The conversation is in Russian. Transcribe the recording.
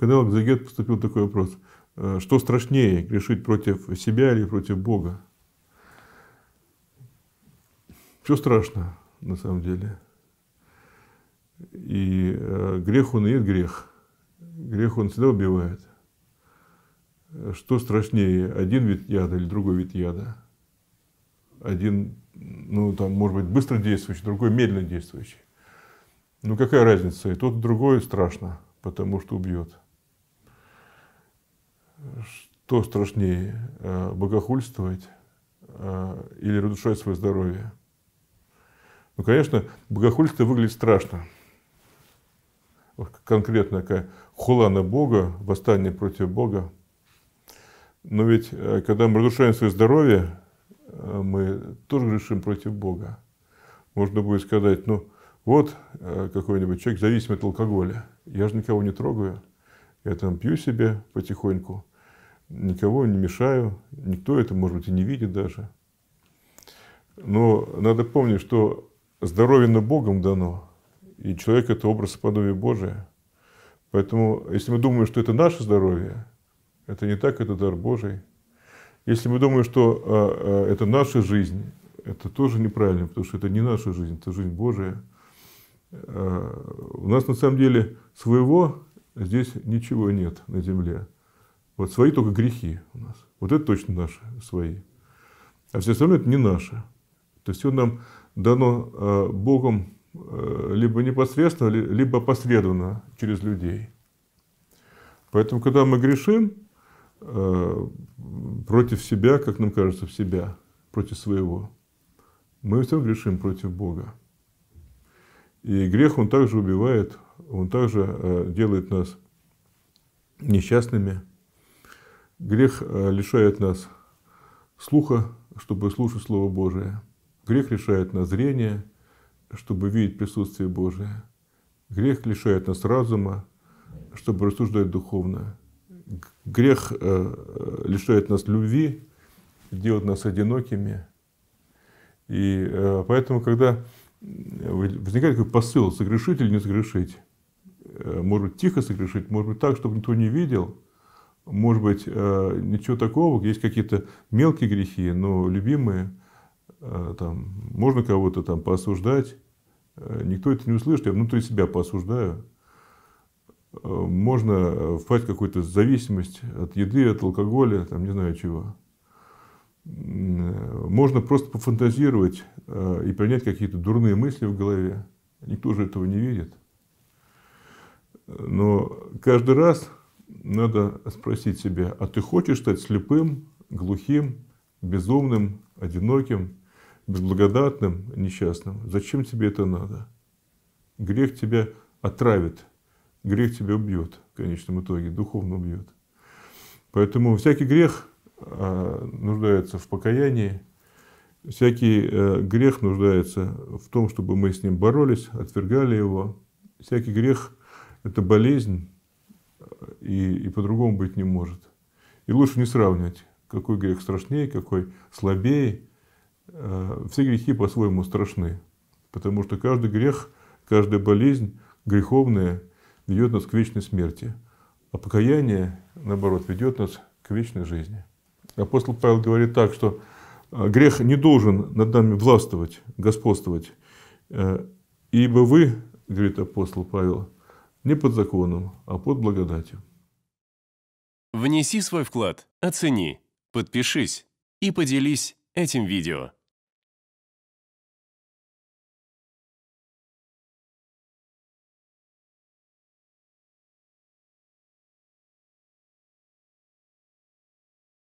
Канал в поступил такой вопрос, «Э, что страшнее, грешить против себя или против Бога? Все страшно, на самом деле. И э, грех он и есть грех. Грех он всегда убивает. Что страшнее, один вид яда или другой вид яда? Один, ну, там, может быть, быстро действующий, другой медленно действующий. Ну, какая разница? И тот, и другой страшно, потому что убьет что страшнее, э, богохульствовать э, или разрушать свое здоровье? Ну, конечно, богохульство выглядит страшно. Конкретно, как хула на Бога, восстание против Бога. Но ведь, э, когда мы разрушаем свое здоровье, мы тоже грешим против Бога. Можно будет сказать, ну, вот какой-нибудь человек зависим от алкоголя. Я же никого не трогаю. Я там пью себе потихоньку никого не мешаю, никто это, может быть, и не видит даже. Но надо помнить, что здоровье на Богом дано, и человек – это образ и подобие Божие. Поэтому, если мы думаем, что это наше здоровье, это не так, это дар Божий. Если мы думаем, что а, а, это наша жизнь, это тоже неправильно, потому что это не наша жизнь, это жизнь Божия. А, у нас на самом деле своего здесь ничего нет на земле. Вот свои только грехи у нас. Вот это точно наши, свои. А все остальное это не наше. То есть, все нам дано э, Богом э, либо непосредственно, либо опосредованно через людей. Поэтому, когда мы грешим э, против себя, как нам кажется, в себя, против своего, мы все грешим против Бога. И грех, он также убивает, он также делает нас несчастными – Грех э, лишает нас слуха, чтобы слушать Слово Божие. Грех лишает нас зрения, чтобы видеть присутствие Божие. Грех лишает нас разума, чтобы рассуждать духовно. Грех э, э, лишает нас любви, делает нас одинокими. И поэтому, когда возникает такой посыл, согрешить или не согрешить, может быть, тихо согрешить, может быть, так, чтобы никто не видел – может быть, э, ничего такого, есть какие-то мелкие грехи, но любимые, э, там, можно кого-то там поосуждать, э, никто это не услышит, я внутри себя поосуждаю. Можно впасть в какую-то зависимость от еды, от алкоголя, там, не знаю чего. Можно просто пофантазировать и принять какие-то дурные мысли в голове. Никто же этого не видит. Но каждый раз, надо спросить себя, а ты хочешь стать слепым, глухим, безумным, одиноким, безблагодатным, несчастным? Зачем тебе это надо? Грех тебя отравит, грех тебя убьет в конечном итоге, духовно убьет. Поэтому всякий грех а, нуждается в покаянии, всякий э, грех нуждается в том, чтобы мы с ним боролись, отвергали его. Всякий грех – это болезнь, и, и по-другому быть не может. И лучше не сравнивать, какой грех страшнее, какой слабее. Э, все грехи по-своему страшны, потому что каждый грех, каждая болезнь греховная ведет нас к вечной смерти, а покаяние, наоборот, ведет нас к вечной жизни. Апостол Павел говорит так, что э, грех не должен над нами властвовать, господствовать, э, ибо вы, говорит апостол Павел, не под законом, а под благодатью. Внеси свой вклад, оцени, подпишись и поделись этим видео.